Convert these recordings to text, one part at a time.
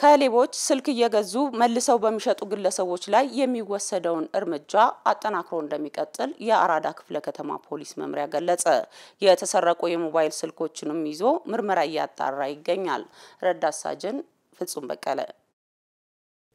ከሌቦች ስልክ እየገዙ መልሰው በሚሸጡ ግለሰቦች ላይ የሚወሰደውን እርምጃ አጠናክሮ እንደሚቀጥል የአራዳ ክፍለ ከተማ ፖሊስ መምሪያ ገለጸ። የተሰረቁ የሞባይል ስልኮችንም ይዞ ምርመራ እያጣራ ይገኛል። ረዳት ሳጅን ፍጹም በቀለ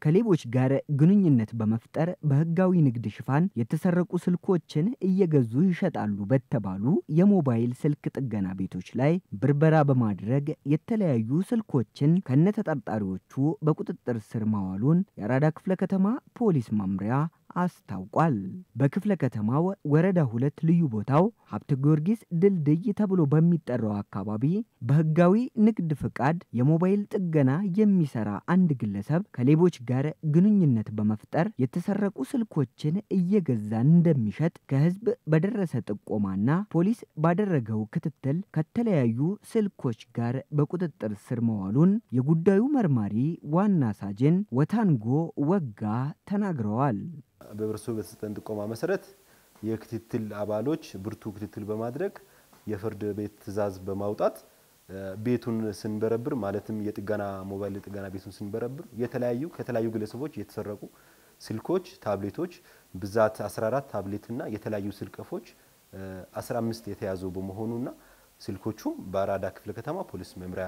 ከሌቦች ጋር ግንኙነት በመፍጠር በህጋዊ ንግድ ሽፋን የተሰረቁ ስልኮችን እየገዙ ይሸጣሉ በተባሉ የሞባይል ስልክ ጥገና ቤቶች ላይ ብርበራ በማድረግ የተለያዩ ስልኮችን ከነተጠርጣሪዎቹ በቁጥጥር ስር ማዋሉን የአራዳ ክፍለ ከተማ ፖሊስ መምሪያ አስታውቋል። በክፍለ ከተማው ወረዳ ሁለት ልዩ ቦታው ሀብተ ጊዮርጊስ ድልድይ ተብሎ በሚጠራው አካባቢ በህጋዊ ንግድ ፍቃድ የሞባይል ጥገና የሚሰራ አንድ ግለሰብ ከሌቦች ጋር ግንኙነት በመፍጠር የተሰረቁ ስልኮችን እየገዛ እንደሚሸጥ ከህዝብ በደረሰ ጥቆማና ፖሊስ ባደረገው ክትትል ከተለያዩ ስልኮች ጋር በቁጥጥር ስር መዋሉን የጉዳዩ መርማሪ ዋና ሳጅን ወታንጎ ወጋ ተናግረዋል። በህብረተሰቡ በተሰጠን ጥቆማ መሰረት የክትትል አባሎች ብርቱ ክትትል በማድረግ የፍርድ ቤት ትዕዛዝ በማውጣት ቤቱን ስንበረብር ማለትም የጥገና ሞባይል የጥገና ቤቱን ስንበረብር የተለያዩ ከተለያዩ ግለሰቦች የተሰረቁ ስልኮች፣ ታብሌቶች ብዛት 14 ታብሌትና የተለያዩ ስልቀፎች 15 የተያዙ በመሆኑና ስልኮቹም በአራዳ ክፍለ ከተማ ፖሊስ መምሪያ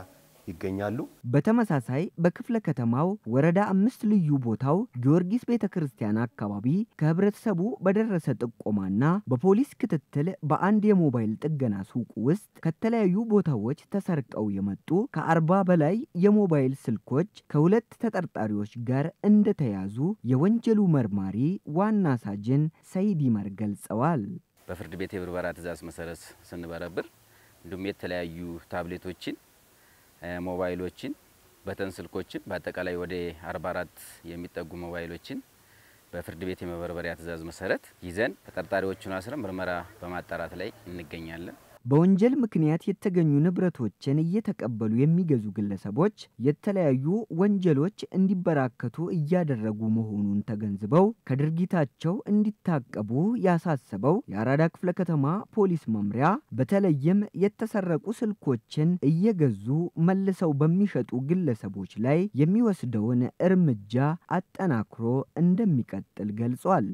ይገኛሉ። በተመሳሳይ በክፍለ ከተማው ወረዳ አምስት ልዩ ቦታው ጊዮርጊስ ቤተ ክርስቲያን አካባቢ ከህብረተሰቡ በደረሰ ጥቆማና በፖሊስ ክትትል በአንድ የሞባይል ጥገና ሱቅ ውስጥ ከተለያዩ ቦታዎች ተሰርቀው የመጡ ከአርባ በላይ የሞባይል ስልኮች ከሁለት ተጠርጣሪዎች ጋር እንደተያዙ የወንጀሉ መርማሪ ዋና ሳጅን ሰይድ ይመር ገልጸዋል። በፍርድ ቤት የብርበራ ትእዛዝ መሰረት ስንበረብር እንዲሁም የተለያዩ ታብሌቶችን ሞባይሎችን በተን ስልኮችን በአጠቃላይ ወደ 44 የሚጠጉ ሞባይሎችን በፍርድ ቤት የመበርበሪያ ትዕዛዝ መሰረት ይዘን ተጠርጣሪዎቹን አስረን ምርመራ በማጣራት ላይ እንገኛለን። በወንጀል ምክንያት የተገኙ ንብረቶችን እየተቀበሉ የሚገዙ ግለሰቦች የተለያዩ ወንጀሎች እንዲበራከቱ እያደረጉ መሆኑን ተገንዝበው ከድርጊታቸው እንዲታቀቡ ያሳሰበው የአራዳ ክፍለ ከተማ ፖሊስ መምሪያ በተለይም የተሰረቁ ስልኮችን እየገዙ መልሰው በሚሸጡ ግለሰቦች ላይ የሚወስደውን እርምጃ አጠናክሮ እንደሚቀጥል ገልጿል።